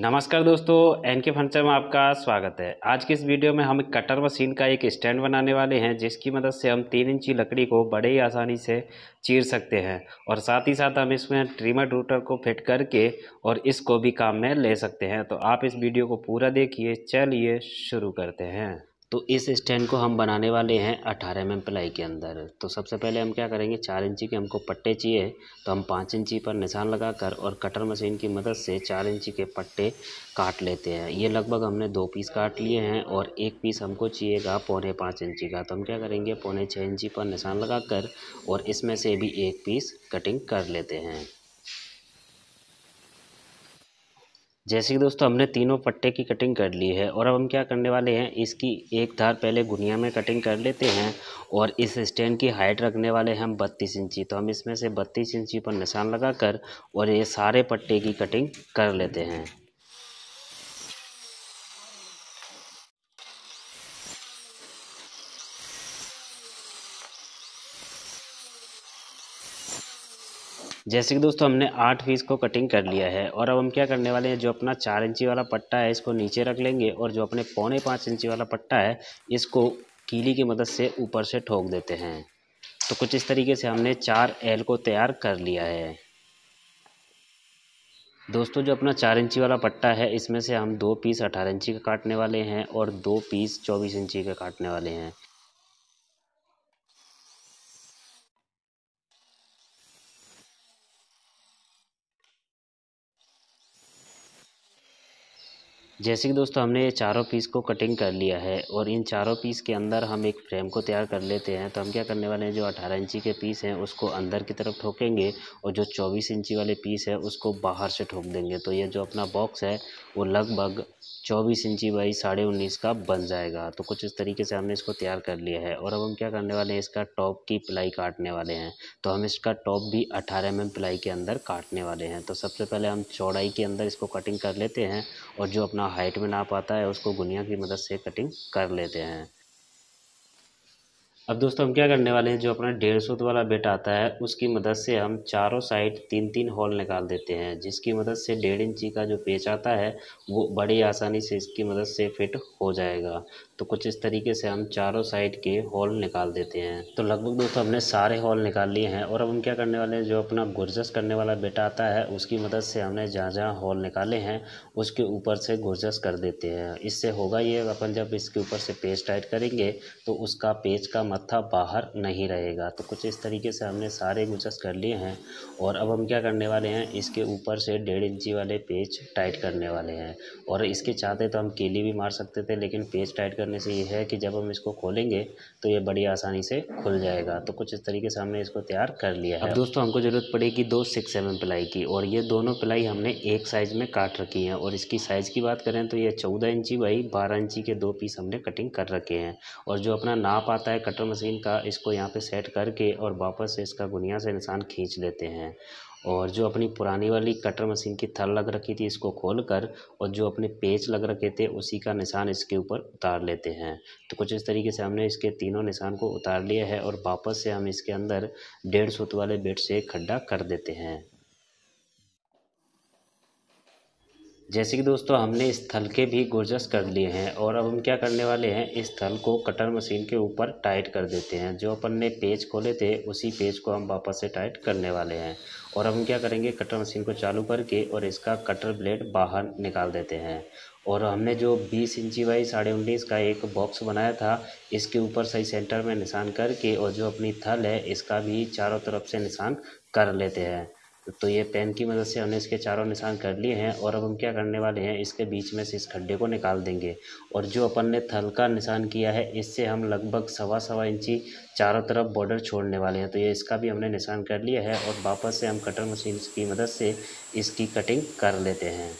नमस्कार दोस्तों एन के फर्नीचर में आपका स्वागत है आज के इस वीडियो में हम एक कटर मशीन का एक स्टैंड बनाने वाले हैं जिसकी मदद से हम तीन इंची लकड़ी को बड़े ही आसानी से चीर सकते हैं और साथ ही साथ हम इसमें ट्रिमर रूटर को फिट करके और इसको भी काम में ले सकते हैं तो आप इस वीडियो को पूरा देखिए चलिए शुरू करते हैं तो इस स्टैंड को हम बनाने वाले हैं अठारह एम प्लाई के अंदर तो सबसे पहले हम क्या करेंगे चार इंची के हमको पट्टे चाहिए तो हम पाँच इंची पर निशान लगाकर और कटर मशीन की मदद से चार इंची के पट्टे काट लेते हैं ये लगभग हमने दो पीस काट लिए हैं और एक पीस हमको चाहिएगा पौने पाँच इंची का तो हम क्या करेंगे पौने छः इंची पर निशान कर और इसमें से भी एक पीस कटिंग कर लेते हैं जैसे कि दोस्तों हमने तीनों पट्टे की कटिंग कर ली है और अब हम क्या करने वाले हैं इसकी एक धार पहले गुनिया में कटिंग कर लेते हैं और इस स्टैंड की हाइट रखने वाले हैं हम बत्तीस इंची तो हम इसमें से बत्तीस इंची पर निशान लगाकर और ये सारे पट्टे की कटिंग कर लेते हैं जैसे कि दोस्तों हमने आठ पीस को कटिंग कर लिया है और अब हम क्या करने वाले हैं जो अपना चार इंची वाला पट्टा है इसको नीचे रख लेंगे और जो अपने पौने पाँच इंची वाला पट्टा है इसको कीली की मदद से ऊपर से ठोक देते हैं तो कुछ इस तरीके से हमने चार एल को तैयार कर लिया है दोस्तों जो अपना चार इंची वाला पट्टा है इसमें से हम दो पीस अठारह इंची का काटने वाले हैं और दो पीस चौबीस इंची का काटने वाले हैं जैसे कि दोस्तों हमने ये चारों पीस को कटिंग कर लिया है और इन चारों पीस के अंदर हम एक फ्रेम को तैयार कर लेते हैं तो हम क्या करने वाले हैं जो 18 इंची के पीस हैं उसको अंदर की तरफ ठोकेंगे और जो 24 इंची वाले पीस है उसको बाहर से ठोक देंगे तो ये जो अपना बॉक्स है वो लगभग चौबीस इंची बाई साढ़े उन्नीस का बन जाएगा तो कुछ इस तरीके से हमने इसको तैयार कर लिया है और अब हम क्या करने वाले हैं इसका टॉप की प्लाई काटने वाले हैं तो हम इसका टॉप भी अठारह एम प्लाई के अंदर काटने वाले हैं तो सबसे पहले हम चौड़ाई के अंदर इसको कटिंग कर लेते हैं और जो अपना हाइट में नाप आता है उसको गुनिया की मदद से कटिंग कर लेते हैं अब दोस्तों हम क्या करने वाले हैं जो अपना डेढ़ सौ वाला बेट आता है उसकी मदद से हम चारों साइड तीन तीन होल निकाल देते हैं जिसकी मदद से डेढ़ इंची का जो पेच आता है वो बड़ी आसानी से इसकी मदद से फिट हो जाएगा तो कुछ इस तरीके से हम चारों साइड के होल निकाल देते हैं तो लगभग दोस्तों हमने सारे हॉल निकाल लिए हैं और अब हम क्या करने वाले हैं जो अपना गुरजस करने वाला बेट आता है उसकी मदद से हमने जहाँ जहाँ हॉल निकाले हैं उसके ऊपर से गुरजस कर देते हैं इससे होगा ये अपन जब इसके ऊपर से पेच टाइट करेंगे तो उसका पेज का मत्था बाहर नहीं रहेगा तो कुछ इस तरीके से हमने सारे गुजस कर लिए हैं और अब हम क्या करने वाले हैं इसके ऊपर से डेढ़ इंची वाले पेज टाइट करने वाले हैं और इसके चाहते तो हम केली भी मार सकते थे लेकिन पेज टाइट करने से ये है कि जब हम इसको खोलेंगे तो ये बड़ी आसानी से खुल जाएगा तो कुछ इस तरीके से हमने इसको तैयार कर लिया है अब दोस्तों हमको ज़रूरत पड़ेगी दो सिक्स एम प्लाई की और ये दोनों प्लाई हमने एक साइज़ में काट रखी है और इसकी साइज़ की बात करें तो ये चौदह इंची बाई बारह इंची के दो पीस हमने कटिंग कर रखे हैं और जो अपना नाप आता है कटर कटर मशीन का इसको यहाँ पे सेट करके और वापस से इसका गुनिया से निशान खींच लेते हैं और जो अपनी पुरानी वाली कटर मशीन की थल लग रखी थी इसको खोल कर और जो अपने पेच लग रखे थे उसी का निशान इसके ऊपर उतार लेते हैं तो कुछ इस तरीके से हमने इसके तीनों निशान को उतार लिया है और वापस से हम इसके अंदर डेढ़ सूत वाले बेड से खड्डा कर देते हैं जैसे कि दोस्तों हमने स्थल के भी गोजस कर लिए हैं और अब हम क्या करने वाले हैं इस स्थल को कटर मशीन के ऊपर टाइट कर देते हैं जो अपन ने पेज खोले थे उसी पेज को हम वापस से टाइट करने वाले हैं और अब हम क्या करेंगे कटर मशीन को चालू करके और इसका कटर ब्लेड बाहर निकाल देते हैं और हमने जो 20 इंची बाई साढ़े उन्नीस का एक बॉक्स बनाया था इसके ऊपर सही सेंटर में निशान करके और जो अपनी थल है इसका भी चारों तरफ से निशान कर लेते हैं तो ये पेन की मदद से हमने इसके चारों निशान कर लिए हैं और अब हम क्या करने वाले हैं इसके बीच में से इस खड्डे को निकाल देंगे और जो अपन ने थल का निशान किया है इससे हम लगभग सवा सवा इंची चारों तरफ बॉर्डर छोड़ने वाले हैं तो ये इसका भी हमने निशान कर लिया है और वापस से हम कटर मशीन की मदद से इसकी कटिंग कर लेते हैं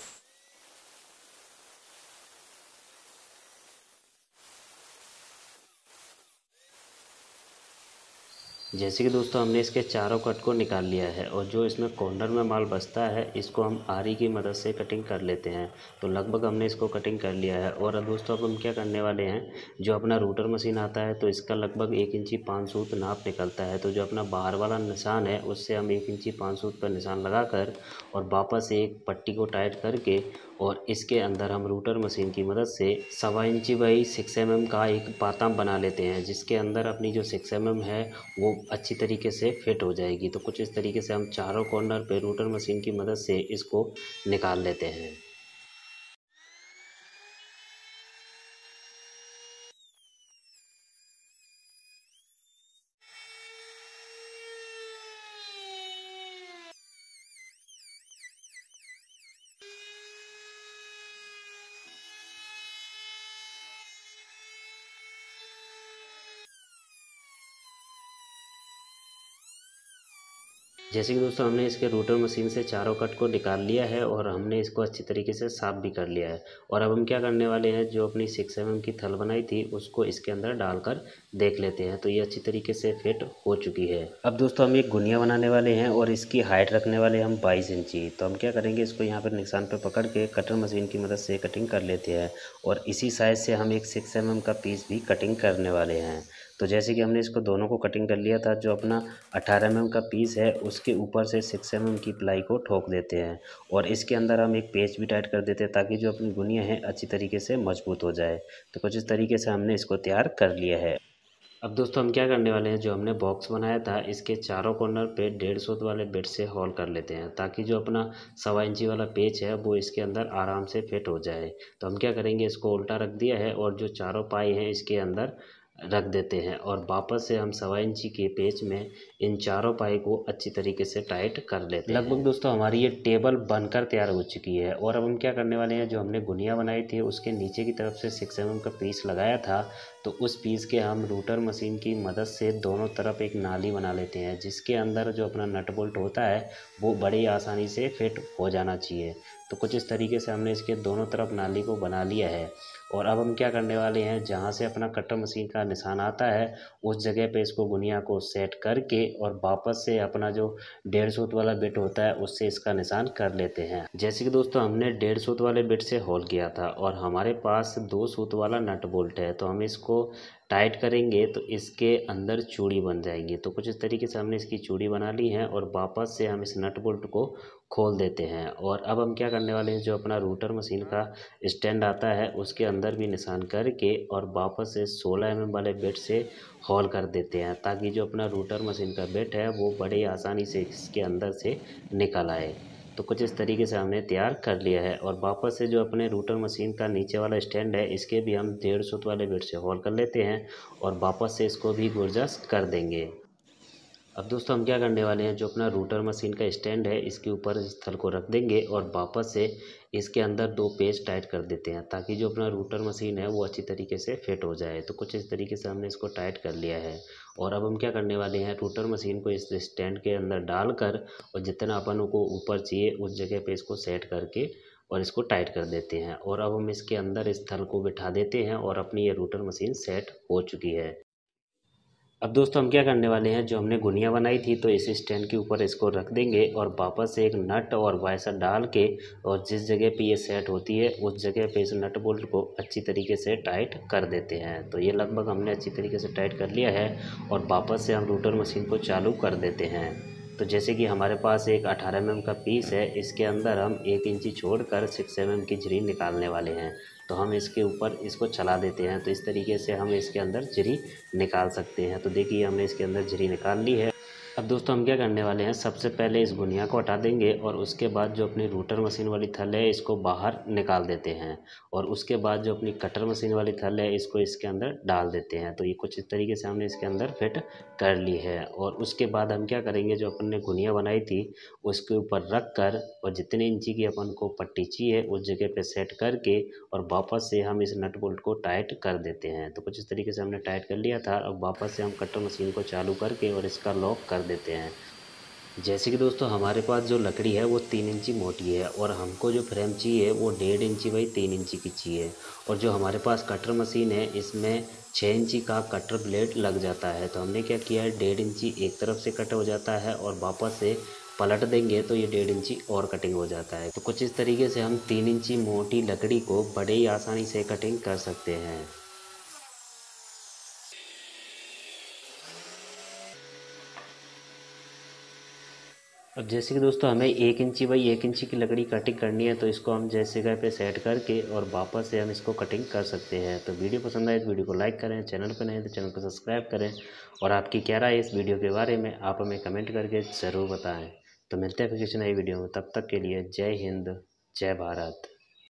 जैसे कि दोस्तों हमने इसके चारों कट को निकाल लिया है और जो इसमें कॉर्नर में माल बचता है इसको हम आरी की मदद से कटिंग कर लेते हैं तो लगभग हमने इसको कटिंग कर लिया है और अब दोस्तों अब हम क्या करने वाले हैं जो अपना रूटर मशीन आता है तो इसका लगभग एक इंची पाँच सूत नाप निकलता है तो जो अपना बाहर वाला निशान है उससे हम एक इंची पाँच सूत पर निशान लगा कर और वापस एक पट्टी को टाइट करके और इसके अंदर हम रूटर मशीन की मदद से सवा इंची बाई सिक्स एम mm का एक पाता बना लेते हैं जिसके अंदर अपनी जो सिक्स एम mm है वो अच्छी तरीके से फिट हो जाएगी तो कुछ इस तरीके से हम चारों कॉर्नर पे रूटर मशीन की मदद से इसको निकाल लेते हैं जैसे कि दोस्तों हमने इसके रूटर मशीन से चारों कट को निकाल लिया है और हमने इसको अच्छी तरीके से साफ भी कर लिया है और अब हम क्या करने वाले हैं जो अपनी सिक्स एम mm की थल बनाई थी उसको इसके अंदर डालकर देख लेते हैं तो ये अच्छी तरीके से फिट हो चुकी है अब दोस्तों हम एक गुनिया बनाने वाले हैं और इसकी हाइट रखने वाले हम बाईस इंची तो हम क्या करेंगे इसको यहाँ पर निशान पर पकड़ के कटर मशीन की मदद से कटिंग कर लेते हैं और इसी साइज़ से हम एक सिक्स एम mm का पीस भी कटिंग करने वाले हैं तो जैसे कि हमने इसको दोनों को कटिंग कर लिया था जो अपना 18 एम mm का पीस है उसके ऊपर से 6 एम mm की प्लाई को ठोक देते हैं और इसके अंदर हम एक पेच भी टाइट कर देते हैं ताकि जो अपनी गुनिया है अच्छी तरीके से मजबूत हो जाए तो कुछ इस तरीके से हमने इसको तैयार कर लिया है अब दोस्तों हम क्या करने वाले हैं जो हमने बॉक्स बनाया था इसके चारों कॉर्नर पे डेढ़ सौ वाले बेड से हॉल कर लेते हैं ताकि जो अपना सवा इंची वाला पेच है वो इसके अंदर आराम से फिट हो जाए तो हम क्या करेंगे इसको उल्टा रख दिया है और जो चारों पाई हैं इसके अंदर रख देते हैं और वापस से हम सवा इंची के पेच में इन चारों पाई को अच्छी तरीके से टाइट कर लेते हैं लगभग दोस्तों हमारी ये टेबल बनकर तैयार हो चुकी है और अब हम क्या करने वाले हैं जो हमने गुनिया बनाई थी उसके नीचे की तरफ से सिक्स एम का पीस लगाया था तो उस पीस के हम रूटर मशीन की मदद से दोनों तरफ एक नाली बना लेते हैं जिसके अंदर जो अपना नट बोल्ट होता है वो बड़ी आसानी से फिट हो जाना चाहिए तो कुछ इस तरीके से हमने इसके दोनों तरफ नाली को बना लिया है और अब हम क्या करने वाले हैं जहाँ से अपना कटर मशीन का निशान आता है उस जगह पे इसको गुनिया को सेट करके और वापस से अपना जो डेढ़ सूत वाला बिट होता है उससे इसका निशान कर लेते हैं जैसे कि दोस्तों हमने डेढ़ सूत वाले बिट से होल किया था और हमारे पास दो सूत वाला नट बोल्ट है तो हम इसको टाइट करेंगे तो इसके अंदर चूड़ी बन जाएगी तो कुछ इस तरीके से हमने इसकी चूड़ी बना ली है और वापस से हम इस नट बोल्ट को खोल देते हैं और अब हम क्या करने वाले हैं जो अपना रूटर मशीन का स्टैंड आता है उसके अंदर भी निशान करके और वापस से 16 एम mm वाले बेड से हॉल कर देते हैं ताकि जो अपना रूटर मशीन का बेड है वो बड़े आसानी से इसके अंदर से निकल आए तो कुछ इस तरीके से हमने तैयार कर लिया है और वापस से जो अपने रूटर मशीन का नीचे वाला स्टैंड है इसके भी हम डेढ़ सौ वाले बेड से हॉल कर लेते हैं और वापस से इसको भी गुर्जस कर देंगे अब दोस्तों हम क्या करने वाले हैं जो अपना रूटर मशीन का स्टैंड है इसके ऊपर इस थल को रख देंगे और वापस से इसके अंदर दो पेज टाइट कर देते हैं ताकि जो अपना रूटर मशीन है वो अच्छी तरीके से फिट हो जाए तो कुछ इस तरीके से हमने इसको टाइट कर लिया है और अब हम क्या करने वाले हैं रूटर मशीन को इस स्टैंड के अंदर डालकर और जितना अपन को ऊपर चाहिए उस जगह पर इसको सेट करके और इसको टाइट कर देते हैं और अब हम इसके अंदर इस थल को बिठा देते हैं और अपनी ये रूटर मशीन सेट हो चुकी है अब दोस्तों हम क्या करने वाले हैं जो हमने गुनिया बनाई थी तो इस स्टैंड के ऊपर इसको रख देंगे और वापस एक नट और वायसर डाल के और जिस जगह पे ये सेट होती है उस जगह पे इस नट बोल्ट को अच्छी तरीके से टाइट कर देते हैं तो ये लगभग हमने अच्छी तरीके से टाइट कर लिया है और वापस से हम रूटर मशीन को चालू कर देते हैं तो जैसे कि हमारे पास एक अठारह एम mm का पीस है इसके अंदर हम एक इंची छोड़ कर सिक्स एम mm की झरी निकालने वाले हैं तो हम इसके ऊपर इसको चला देते हैं तो इस तरीके से हम इसके अंदर झिरी निकाल सकते हैं तो देखिए हमने इसके अंदर झिरी निकाल ली है अब दोस्तों हम क्या करने वाले हैं सबसे पहले इस गुनिया को हटा देंगे और उसके बाद जो अपनी रूटर मशीन वाली थल है इसको बाहर निकाल देते हैं और उसके बाद जो अपनी कटर मशीन वाली थल है इसको इसके अंदर डाल देते हैं तो ये कुछ इस तरीके से हमने इसके अंदर फिट कर ली है और उसके बाद हम क्या करेंगे जो अपन ने गुनिया बनाई थी उसके ऊपर रख कर और जितने इंची की अपन को पट्टी चाहिए उस जगह पर सेट करके और वापस से हम इस नट बोल्ट को टाइट कर देते हैं तो कुछ इस तरीके से हमने टाइट कर लिया था अब वापस से हम कटर मशीन को चालू करके और इसका लॉक कर काट देते हैं जैसे कि दोस्तों हमारे पास जो लकड़ी है वो तीन इंची मोटी है और हमको जो फ्रेम चाहिए वो डेढ़ इंची बाई तीन इंची की चाहिए और जो हमारे पास कटर मशीन है इसमें छः इंची का कटर ब्लेड लग जाता है तो हमने क्या किया है डेढ़ इंची एक तरफ से कट हो जाता है और वापस से पलट देंगे तो ये डेढ़ इंची और कटिंग हो जाता है तो कुछ इस तरीके से हम तीन इंची मोटी लकड़ी को बड़े ही आसानी से कटिंग कर सकते हैं अब जैसे कि दोस्तों हमें एक इंची बाई एक इंची की लकड़ी कटिंग करनी है तो इसको हम जैसे जगह पे सेट करके और वापस से हम इसको कटिंग कर सकते हैं तो वीडियो पसंद आए तो वीडियो को लाइक करें चैनल पर नहीं तो चैनल को सब्सक्राइब करें और आपकी क्या राय इस वीडियो के बारे में आप हमें कमेंट करके ज़रूर बताएँ तो मिलते हैं फिर किसी नई वीडियो में तब तक के लिए जय हिंद जय भारत